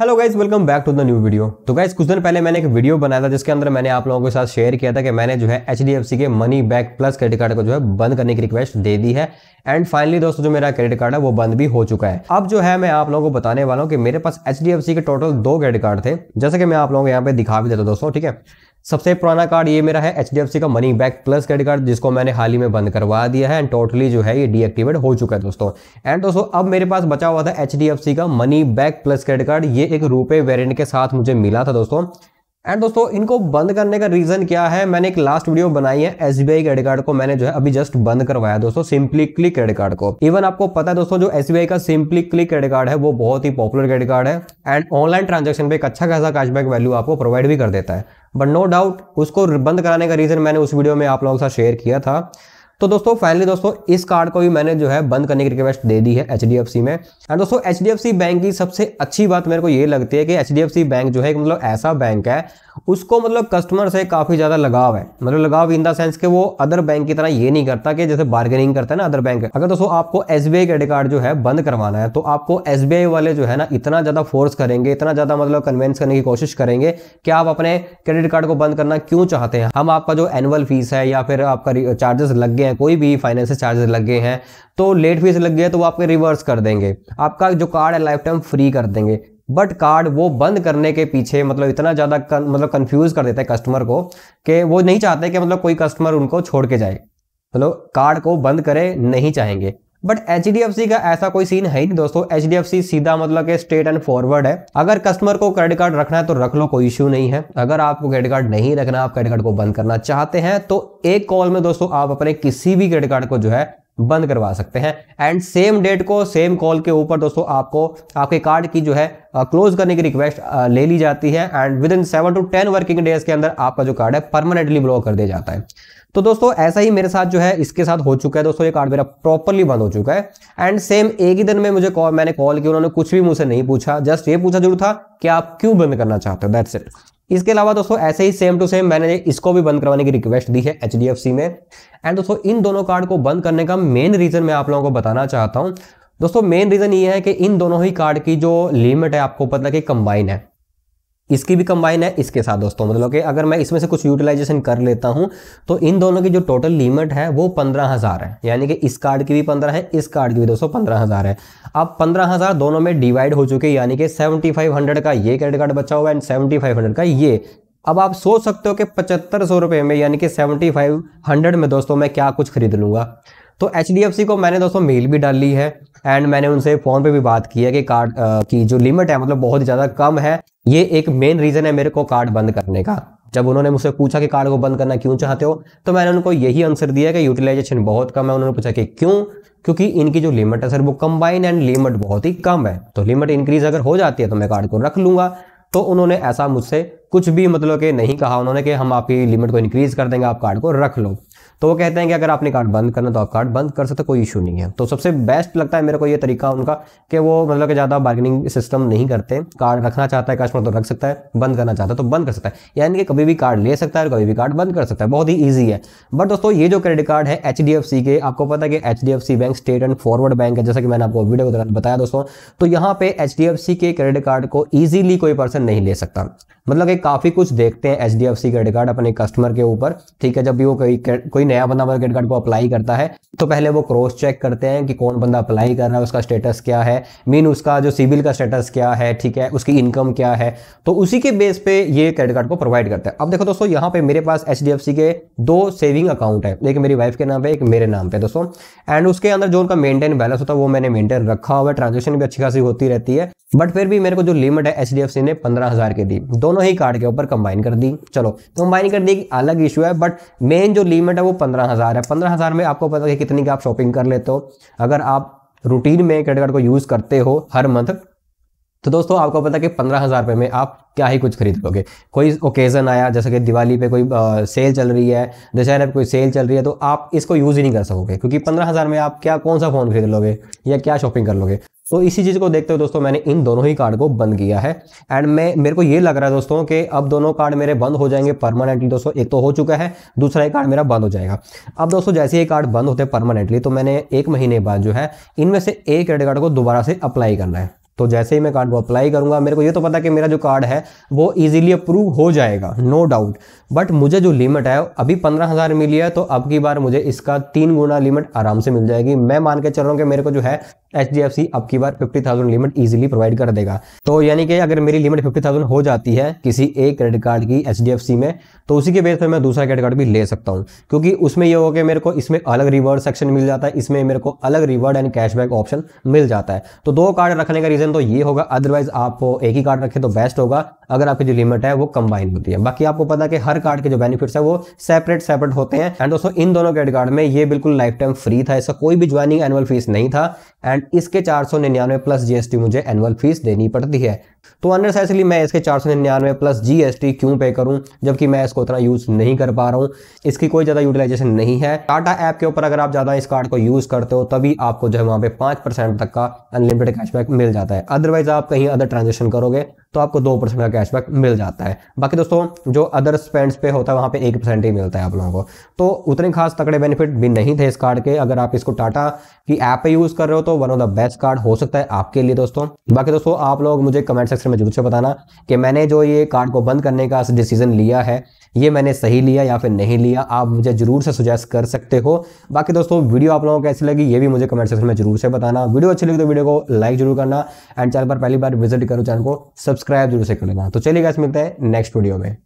hello guys welcome back to the new video तो guys कुछ दिन पहले मैंने एक वीडियो बनाया था जिसके अंदर मैंने आप लोगों के साथ शेयर किया था कि मैंने जो है एच के money back plus credit card को जो है बंद करने की रिक्वेस्ट दे दी है एंड फाइनली दोस्तों जो मेरा क्रेडिट कार्ड है वो बंद भी हो चुका है अब जो है मैं आप लोगों को बताने वाला हूँ कि मेरे पास एच के टोटल दो क्रेडिट कार्ड थे जैसे कि मैं आप लोगों को यहाँ पे दिखा भी देता हूँ दोस्तों ठीक है सबसे पुराना कार्ड ये मेरा है एच का money back plus credit card जिसको मैंने हाल ही में बंद करवा दिया है एंड टोटली जो है ये डीएक्टिवेट हो चुका है दोस्तों एंड दोस्तों अब मेरे पास बचा हुआ था एच का money back plus credit card ये एक रुपए वेरियंट के साथ मुझे मिला था दोस्तों एंड दोस्तों इनको बंद करने का रीज़न क्या है मैंने एक लास्ट वीडियो बनाई है एस बी क्रेडिट कार्ड को मैंने जो है अभी जस्ट बंद करवाया दोस्तों सिंपली क्लिक क्रेडिट कार्ड को इवन आपको पता है दोस्तों जो एस का सिंपली क्लिक क्रेडिट कार्ड है वो बहुत ही पॉपुलर क्रेडिट कार्ड है एंड ऑनलाइन ट्रांजेक्शन पे एक अच्छा खासा कैशबैक वैल्यू आपको प्रोवाइड भी कर देता है बट नो डाउट उसको बंद कराने का रीज़न मैंने उस वीडियो में आप लोगों के साथ शेयर किया था तो दोस्तों फाइनली दोस्तों इस कार्ड को भी मैंने जो है बंद करने की रिक्वेस्ट दे दी है एच में एंड दोस्तों एच बैंक की सबसे अच्छी बात मेरे को ये लगती है कि एच बैंक जो है मतलब ऐसा बैंक है उसको मतलब कस्टमर से काफ़ी ज़्यादा लगाव है मतलब लगाव इन द सेंस कि वो अदर बैंक की तरह ये नहीं करता कि जैसे बार्गेनिंग करता है ना अदर बैंक अगर दोस्तों आपको एस क्रेडिट कार्ड जो है बंद करवाना है तो आपको एस वाले जो है ना इतना ज़्यादा फोर्स करेंगे इतना ज़्यादा मतलब कन्वेंस करने की कोशिश करेंगे कि आप अपने क्रेडिट कार्ड को बंद करना क्यों चाहते हैं हम आपका जो एनुअल फीस है या फिर आपका चार्जेस लग गए हैं कोई भी फाइनेंस चार्जेस लग गए हैं तो लेट फीस लग गया तो वो आपके रिवर्स कर देंगे आपका जो कार्ड है लाइफ टाइम फ्री कर देंगे बट कार्ड वो बंद करने के पीछे मतलब इतना ज़्यादा मतलब कंफ्यूज कर देता है कस्टमर को कि वो नहीं चाहते कि मतलब कोई कस्टमर उनको छोड़ के जाए मतलब कार्ड को बंद करे नहीं चाहेंगे बट एच का ऐसा कोई सीन है नहीं दोस्तों एच सीधा मतलब के स्ट्रेट एंड फॉरवर्ड है अगर कस्टमर को क्रेडिट कार्ड रखना है तो रख लो कोई इश्यू नहीं है अगर आपको क्रेडिट कार्ड नहीं रखना आप क्रेडिट कार्ड को बंद करना चाहते हैं तो एक कॉल में दोस्तों आप अपने किसी भी क्रेडिट कार्ड को जो है बंद करवा सकते हैं एंड सेम डेट को सेम कॉल के ऊपर दोस्तों आपको आपके कार्ड की जो है क्लोज करने की रिक्वेस्ट ले ली जाती है and within seven to ten working days के अंदर आपका जो कार्ड है परमानेंटली ब्लॉक कर दिया जाता है तो दोस्तों ऐसा ही मेरे साथ जो है इसके साथ हो चुका है दोस्तों ये कार्ड मेरा प्रॉपरली बंद हो चुका है एंड सेम एक ही दिन में मुझे कॉल मैंने कॉल किया उन्होंने कुछ भी मुझसे नहीं पूछा जस्ट ये पूछा जरूर था कि आप क्यों बंद करना चाहते हो दैट्स इट इसके अलावा दोस्तों ऐसे ही सेम टू सेम मैंने इसको भी बंद करवाने की रिक्वेस्ट दी है एच में एंड दोस्तों इन दोनों कार्ड को बंद करने का मेन रीज़न मैं आप लोगों को बताना चाहता हूँ दोस्तों मेन रीज़न ये है कि इन दोनों ही कार्ड की जो लिमिट है आपको पता कि कंबाइन है इसकी भी कंबाइन है इसके साथ दोस्तों मतलब कि अगर मैं इसमें से कुछ यूटिलाइजेशन कर लेता हूं तो इन दोनों की जो टोटल लिमिट है वो पंद्रह हज़ार है यानी कि इस कार्ड की भी पंद्रह है इस कार्ड की भी दोस्तों पंद्रह हज़ार है अब पंद्रह हज़ार दोनों में डिवाइड हो चुके हैं यानी कि सेवेंटी फाइव हंड्रेड का ये क्रेडिट कार्ड बचा हुआ है एंड सेवेंटी फाइव हंड्रेड का ये अब आप सोच सकते हो कि पचहत्तर सौ रुपये में यानी कि सेवेंटी फाइव हंड्रेड में दोस्तों मैं क्या कुछ खरीद लूँगा तो एच को मैंने दोस्तों मेल भी डाल ली है एंड मैंने उनसे फ़ोन पे भी बात की है कि कार्ड की जो लिमिट है मतलब बहुत ज़्यादा कम है ये एक मेन रीज़न है मेरे को कार्ड बंद करने का जब उन्होंने मुझसे पूछा कि कार्ड को बंद करना क्यों चाहते हो तो मैंने उनको यही आंसर दिया कि यूटिलाइजेशन बहुत कम है उन्होंने पूछा कि क्यों क्योंकि इनकी जो लिमिट है सर वो कंबाइन एंड लिमिट बहुत ही कम है तो लिमिट इंक्रीज अगर हो जाती है तो मैं कार्ड को रख लूंगा तो उन्होंने ऐसा मुझसे कुछ भी मतलब कि नहीं कहा उन्होंने कि हम आपकी लिमिट को इंक्रीज कर देंगे आप कार्ड को रख लो तो वो कहते हैं कि अगर आपने कार्ड बंद करना तो आप कार्ड बंद कर सकते कोई इशू नहीं है तो सबसे बेस्ट लगता है मेरे को ये तरीका उनका कि वो मतलब कि ज़्यादा बार्गेनिंग सिस्टम नहीं करते कार्ड रखना चाहता है कस्टमर तो रख सकता है बंद करना चाहता है तो बंद कर सकता है यानी कि कभी भी कार्ड ले सकता है और कभी भी कार्ड बंद कर सकता है बहुत ही ईजी है बट दोस्तों ये जो क्रेडिट कार्ड है एच के आपको पता है कि H bank state and forward bank है जैसा कि मैंने आपको वीडियो के बताया दोस्तों तो यहाँ पे एच के क्रेडिट कार्ड को ईजिली कोई पर्सन नहीं ले सकता मतलब कि काफ़ी कुछ देखते हैं एच क्रेडिट कार्ड अपने कस्टमर के ऊपर ठीक है जब भी वो कोई कोई कोई नया बंदा मतलब क्रेडिट कार्ड को अप्लाई करता है तो पहले वो क्रॉस चेक करते हैं कि कौन बंदा अप्लाई कर रहा है उसका स्टेटस क्या है मीन उसका जो सिविल का स्टेटस क्या है ठीक है उसकी इनकम क्या है तो उसी के बेस पे ये क्रेडिट कार्ड को प्रोवाइड करता है अब देखो दोस्तों यहाँ पे मेरे पास एच के दो सेविंग अकाउंट है एक मेरी वाइफ के नाम पर एक मेरे नाम पर दोस्तों एंड उसके अंदर जो उनका मेनटेन बैलेंस होता है वो मैंने मेनटेन रखा हुआ है ट्रांजेक्शन भी अच्छी खासी होती रहती है बट फिर भी मेरे को जो लिमिट है एच ने पंद्रह हजार की दी दोनों ही कार्ड के ऊपर कंबाइन कर दी चलो कंबाइन कर दी अलग इशू है बट मेन जो लिमिट है वो पंद्रह हज़ार है पंद्रह हज़ार में आपको पता है कितनी की आप शॉपिंग कर लेते हो अगर आप रूटीन में क्रेडिट कार्ड को यूज़ करते हो हर मंथ तो दोस्तों आपको पता कि पंद्रह हज़ार रुपये में आप क्या ही कुछ खरीद लोगे कोई ओकेज़न आया जैसे कि दिवाली पे कोई आ, सेल चल रही है दशहरे पे कोई सेल चल रही है तो आप इसको यूज़ ही नहीं कर सकोगे क्योंकि पंद्रह हज़ार में आप क्या कौन सा फ़ोन खरीद लोगे या क्या शॉपिंग कर लोगे तो इसी चीज़ को देखते हुए दोस्तों मैंने इन दोनों ही कार्ड को बंद किया है एंड मैं मेरे को ये लग रहा है दोस्तों कि अब दोनों कार्ड मेरे बंद हो जाएंगे परमानेंटली दोस्तों एक तो हो चुका है दूसरा एक कार्ड मेरा बंद हो जाएगा अब दोस्तों जैसे ये कार्ड बंद होते हैं परमानेंटली तो मैंने एक महीने बाद जो है इनमें से एक क्रेडिट कार्ड को दोबारा से अप्लाई करना है तो जैसे ही मैं कार्ड को अप्लाई करूंगा मेरे को ये तो पता कि मेरा जो कार्ड है वो इजीली अप्रूव हो जाएगा नो डाउट बट मुझे जो लिमिट है अभी पंद्रह हज़ार मिली है तो अब की बार मुझे इसका तीन गुना लिमिट आराम से मिल जाएगी मैं मान के चल रहा हूँ कि मेरे को जो है एच डी एफ सी आपकी बार fifty thousand limit easily provide कर देगा तो यानी कि अगर मेरी लिमिट फिफ्टी थाउजेंड हो जाती है किसी एक क्रेडिट कार्ड की एच डी एफ सी में तो उसी के बेस पर मैं दूसरा क्रेडिट कार्ड भी ले सकता हूँ क्योंकि उसमें यह हो कि मेरे को इसमें अलग रिवॉर्ड सेक्शन मिल जाता है इसमें मेरे को अलग रिवॉर्ड एंड कैशबैक ऑप्शन मिल जाता है तो दो कार्ड रखने का रीज़न तो ये होगा अदरवाइज आप एक ही कार्ड रखें तो बेस्ट होगा अगर आपकी जो लिमिट है वो कंबाइन होती है बाकी आपको पता है कि हर कार्ड के जो बेनिफिट्स है वो सेपरेट सेपरेट होते हैं एंड दोस्तों इन दोनों क्रेडिट कार्ड में ये बिल्कुल लाइफ टाइम फ्री था ऐसा कोई भी ज्वाइनिंग एनुअल फीस नहीं था एंड एंड इसके चार सौ निन्यानवे प्लस जीएसटी मुझे एनुअल फीस देनी पड़ती है तो अननेसेसरी मैं इसके चार सौ निन्यानवे प्लस जीएसटी क्यों पे करूं जबकि मैं इसको उतना यूज़ नहीं कर पा रहा हूं इसकी कोई ज़्यादा यूटिलाइजेशन नहीं है टाटा ऐप के ऊपर अगर आप ज़्यादा इस कार्ड को यूज़ करते हो तभी आपको जो है वहां पे पांच परसेंट तक का अनलिमिटेड कैशबैक मिल जाता है अदरवाइज आप कहीं अदर ट्रांजेक्शन करोगे तो आपको दो परसेंट का कैशबैक मिल जाता है बाकी दोस्तों जो अदर स्पेंड्स पे होता है वहां पे एक परसेंट ही मिलता है आप लोगों को तो उतने खास तकड़े बेनिफिट भी नहीं थे इस कार्ड के अगर आप इसको टाटा की ऐप पे यूज़ कर रहे हो तो one of the best card हो सकता है आपके लिए दोस्तों बाकी दोस्तों आप लोग मुझे कमेंट सेक्शन में जरूर से बताना कि मैंने जो ये कार्ड को बंद करने का डिसीजन लिया है ये मैंने सही लिया या फिर नहीं लिया आप मुझे जरूर से सुजेस्ट कर सकते हो बाकी दोस्तों वीडियो आप लोगों को कैसी लगी ये भी मुझे कमेंट सेक्शन में जरूर से बताना वीडियो अच्छी लगी तो वीडियो को लाइक जरूर करना एंड चैनल पर पहली बार विजिट करो चैनल को सब्सक्राइब जरूर से कर लेना तो चलिए गैस मिलते हैं नेक्स्ट वीडियो में